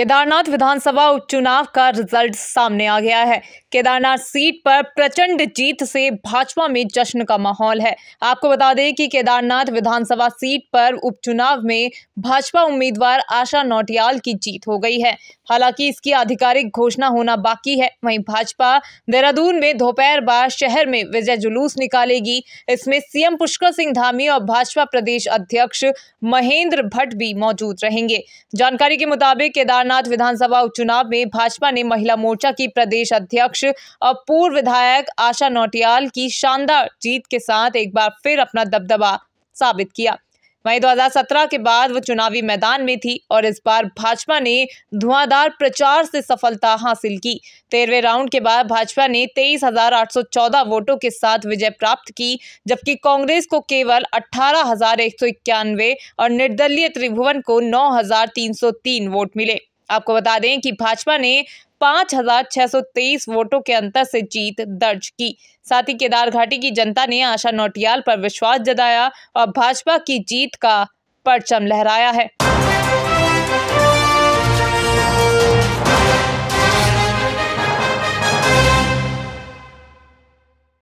केदारनाथ विधानसभा उपचुनाव का रिजल्ट सामने आ गया है केदारनाथ सीट पर प्रचंड जीत से भाजपा में जश्न का माहौल है आपको बता दें कि केदारनाथ विधानसभा सीट पर उपचुनाव में भाजपा उम्मीदवार आशा नौटियाल की जीत हो गई है हालांकि इसकी आधिकारिक घोषणा होना बाकी है वहीं भाजपा देहरादून में दोपहर बाद शहर में विजय जुलूस निकालेगी इसमें सीएम पुष्कर सिंह धामी और भाजपा प्रदेश अध्यक्ष महेंद्र भट्ट भी मौजूद रहेंगे जानकारी के मुताबिक केदारनाथ केदारनाथ विधानसभा उपचुनाव में भाजपा ने महिला मोर्चा की प्रदेश अध्यक्ष और पूर्व विधायक आशा नौटियाल की शानदार जीत के साथ एक बार फिर अपना दबदबा साबित किया वहीं 2017 के बाद वो चुनावी मैदान में थी और इस बार भाजपा ने धुआंधार प्रचार से सफलता हासिल की तेरहवे राउंड के बाद भाजपा ने 23,814 वोटों के साथ विजय प्राप्त की जबकि कांग्रेस को केवल अठारह और निर्दलीय त्रिभुवन को 9,303 वोट मिले आपको बता दें कि भाजपा ने 5,623 वोटों के अंतर से जीत दर्ज की साथ ही केदार घाटी की जनता ने आशा नौटियाल पर विश्वास जताया और भाजपा की जीत का परचम लहराया है